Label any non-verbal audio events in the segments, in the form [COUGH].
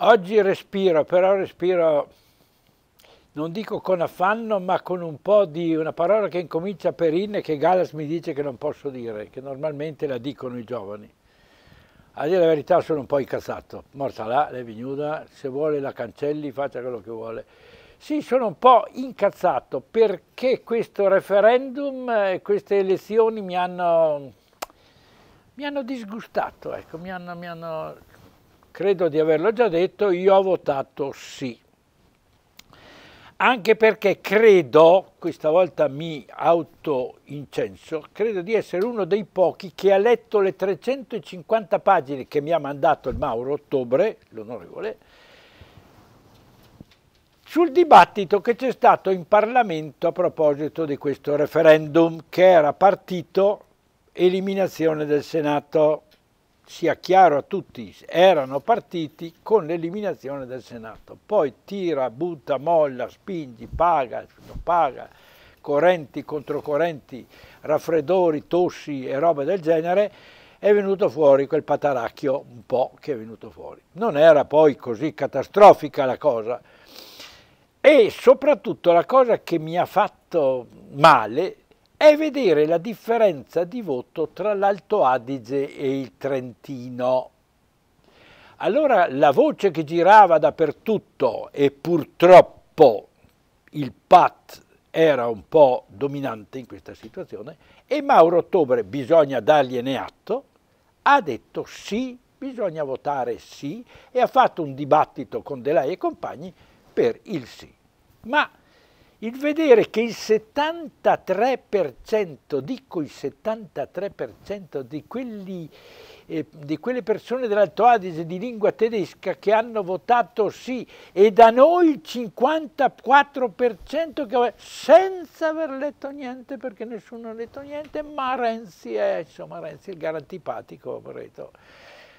Oggi respiro, però respiro, non dico con affanno, ma con un po' di una parola che incomincia per in e che Galas mi dice che non posso dire, che normalmente la dicono i giovani. A dire la verità sono un po' incazzato, morta là, le vignuda, se vuole la cancelli, faccia quello che vuole. Sì, sono un po' incazzato perché questo referendum, queste elezioni mi hanno, mi hanno disgustato, ecco, mi hanno, mi hanno credo di averlo già detto, io ho votato sì. Anche perché credo, questa volta mi autoincenso, credo di essere uno dei pochi che ha letto le 350 pagine che mi ha mandato il Mauro Ottobre, l'onorevole, sul dibattito che c'è stato in Parlamento a proposito di questo referendum che era partito eliminazione del Senato sia chiaro a tutti, erano partiti con l'eliminazione del Senato. Poi tira, butta, molla, spingi, paga, non paga, correnti, controcorrenti, raffreddori, tossi e roba del genere, è venuto fuori quel pataracchio un po' che è venuto fuori. Non era poi così catastrofica la cosa. E soprattutto la cosa che mi ha fatto male è vedere la differenza di voto tra l'Alto Adige e il Trentino. Allora la voce che girava dappertutto e purtroppo il PAT era un po' dominante in questa situazione e Mauro Ottobre, bisogna dargliene atto, ha detto sì, bisogna votare sì e ha fatto un dibattito con Delay e compagni per il sì. Ma il vedere che il 73%, dico il 73% di, quelli, eh, di quelle persone dell'Alto Adige di lingua tedesca che hanno votato sì e da noi il 54% che senza aver letto niente perché nessuno ha letto niente, ma Renzi è, insomma, Renzi è il garantipatico,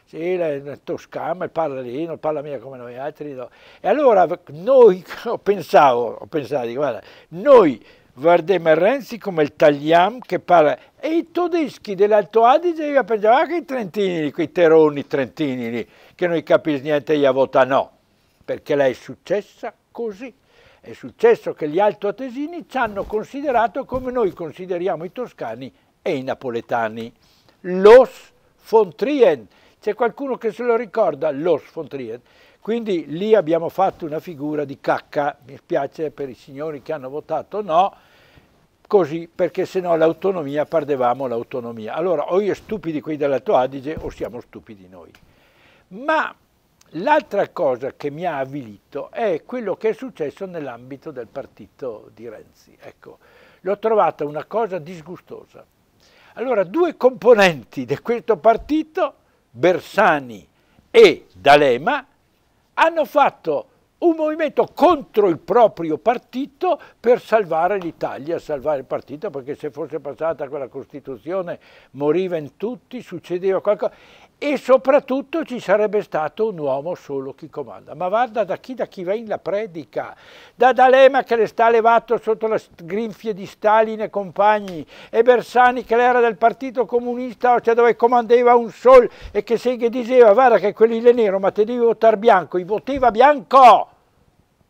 sì, la Toscana, parla lì, non parla mica come noi altri. No. E allora noi, [LAUGHS] ho pensato, ho pensato, guarda, noi guardiamo Renzi come il Tagliam che parla, e i tedeschi dell'Alto Adige io pensavo anche ah, i trentini, quei teroni trentini lì, che non capiscono niente, gli vota no, perché lei è successa così. È successo che gli altoatesini ci hanno considerato come noi consideriamo i toscani e i napoletani. Los von Trien, c'è qualcuno che se lo ricorda? Los von Trier. Quindi lì abbiamo fatto una figura di cacca, mi spiace per i signori che hanno votato no, così perché se no l'autonomia perdevamo l'autonomia. Allora o io stupidi quelli dell'Alto Adige o siamo stupidi noi. Ma l'altra cosa che mi ha avvilito è quello che è successo nell'ambito del partito di Renzi. Ecco, l'ho trovata una cosa disgustosa. Allora due componenti di questo partito Bersani e D'Alema hanno fatto un movimento contro il proprio partito per salvare l'Italia, salvare il partito perché se fosse passata quella Costituzione moriva in tutti, succedeva qualcosa e soprattutto ci sarebbe stato un uomo solo chi comanda. Ma guarda da chi, da chi va in la predica, da D'Alema che le sta levato sotto le grinfie di Stalin e compagni, e Bersani che era del partito comunista, cioè dove comandeva un sol e che Seghe diceva guarda che quelli le nero ma te devi votare bianco, i voteva bianco,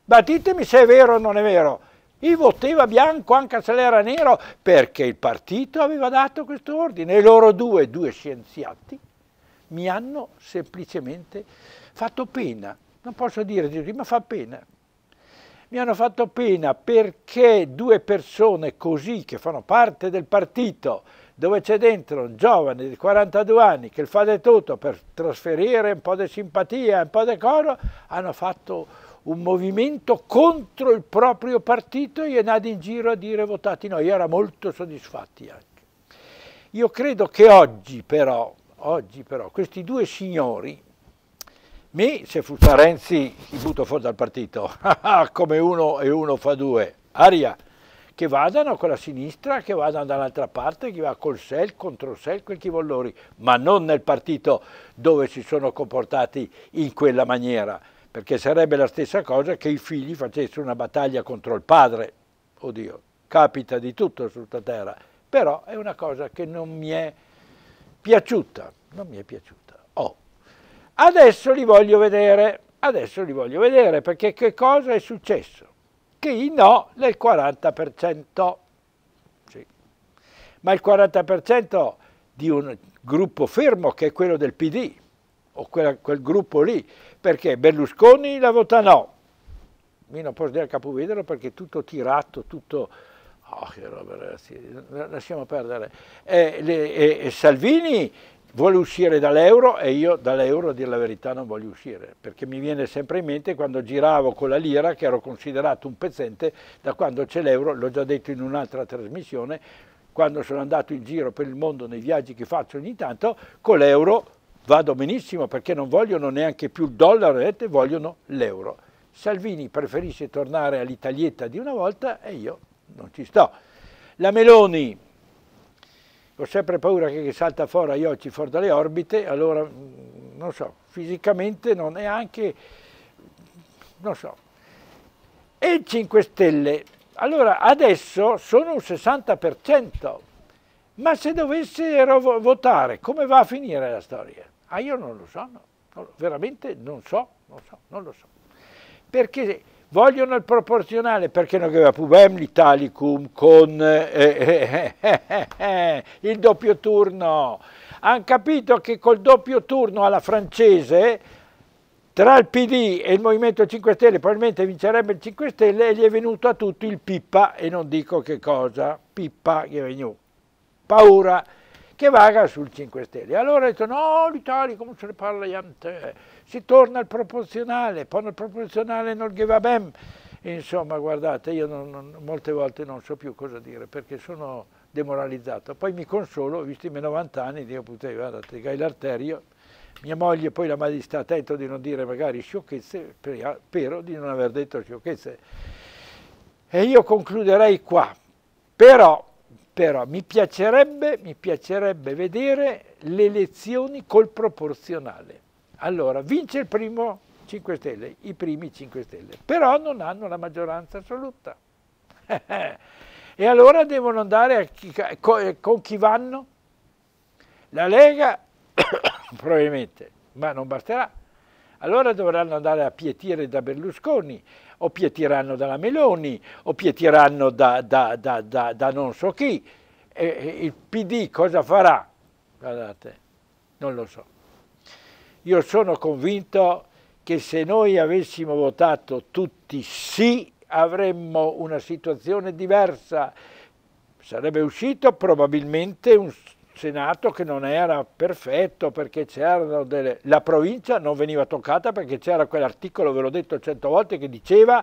ma ditemi se è vero o non è vero. I voteva bianco anche se era nero perché il partito aveva dato questo ordine e loro due, due scienziati, mi hanno semplicemente fatto pena. Non posso dire di ma fa pena. Mi hanno fatto pena perché due persone così, che fanno parte del partito, dove c'è dentro un giovane di 42 anni che fa di tutto per trasferire un po' di simpatia, un po' di coro, hanno fatto un movimento contro il proprio partito e è nato in giro a dire votati no. Io ero molto soddisfatti anche. Io credo che oggi però Oggi però questi due signori, mi se fosse Renzi li butto fuori dal partito, [LAUGHS] come uno e uno fa due, aria, che vadano con la sinistra, che vadano dall'altra parte, che va col SEL, contro SEL, quel chi vuole loro, ma non nel partito dove si sono comportati in quella maniera, perché sarebbe la stessa cosa che i figli facessero una battaglia contro il padre, oddio, capita di tutto su questa terra, però è una cosa che non mi è piaciuta, non mi è piaciuta. Oh. Adesso li voglio vedere, adesso li voglio vedere perché che cosa è successo? Che i no nel 40%, sì. ma il 40% di un gruppo fermo che è quello del PD, o quel, quel gruppo lì, perché Berlusconi la vota no, io non posso dire capovedero perché tutto tirato, tutto Oh, che roba ragazzi, lasciamo perdere. E, eh, le, e, eh, e eh, Salvini vuole uscire dall'euro e io dall'euro a dire la verità non voglio uscire perché mi viene sempre in mente quando giravo con la lira che ero considerato un pezzente da quando c'è l'euro, l'ho già detto in un'altra trasmissione, quando sono andato in giro per il mondo nei viaggi che faccio ogni tanto, con l'euro vado benissimo perché non vogliono neanche più il dollaro, vogliono l'euro. Salvini preferisce tornare all'italietta di una volta e io non ci sto. La Meloni, ho sempre paura che, salta fuori Aiocci fuori dalle orbite, allora mm, non so, fisicamente non è anche, non so. E 5 Stelle, allora adesso sono un 60%, ma se dovessero votare come va a finire la storia? Ah io non lo so, no. veramente non so, non so, non lo so. Perché vogliono il proporzionale perché non aveva pubem l'italicum con eh, eh, [LAUGHS] eh, il doppio turno. Hanno capito che col doppio turno alla francese tra il PD e il Movimento 5 Stelle probabilmente vincerebbe il 5 Stelle e gli è venuto a tutti il pippa e non dico che cosa, pippa che è venuto. Paura che vaga sul 5 Stelle. Allora ha detto no, l'Italia come se ne parla niente, si torna al proporzionale, poi nel proporzionale non gli va bene. Insomma, guardate, io non, non, molte volte non so più cosa dire perché sono demoralizzato. Poi mi consolo, visti i miei 90 anni, dico, puttana, guardate, ti gai l'arterio, mia moglie poi la madre sta attento di non dire magari sciocchezze, spero di non aver detto sciocchezze. E io concluderei qua, però però mi piacerebbe, mi piacerebbe vedere le elezioni col proporzionale. Allora, vince il primo 5 Stelle, i primi 5 Stelle, però non hanno la maggioranza assoluta. [LAUGHS] e allora devono andare chi, eh, con chi vanno? La Lega [COUGHS] probabilmente, ma non basterà. Allora dovranno andare a pietire da Berlusconi o pietiranno dalla Meloni, o pietiranno da, da, da, da non so chi. E, il PD cosa farà? Guardate, non lo so. Io sono convinto che se noi avessimo votato tutti sì, avremmo una situazione diversa. Sarebbe uscito probabilmente un Senato che non era perfetto perché c'erano delle... La provincia non veniva toccata perché c'era quell'articolo, ve l'ho detto cento volte, che diceva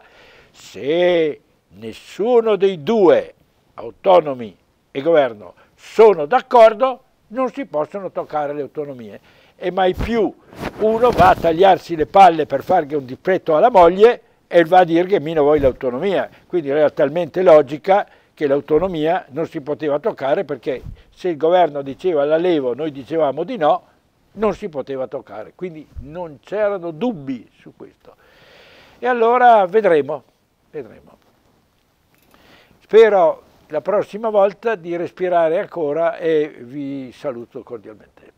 se nessuno dei due, autonomi e governo, sono d'accordo, non si possono toccare le autonomie. E mai più uno va a tagliarsi le palle per fargli un dipretto alla moglie e va a dirgli meno vuoi l'autonomia. Quindi era talmente logica che l'autonomia non si poteva toccare perché se il governo diceva l'allevo, noi dicevamo di no, non si poteva toccare, quindi non c'erano dubbi su questo. E allora vedremo, vedremo. Spero la prossima volta di respirare ancora e vi saluto cordialmente.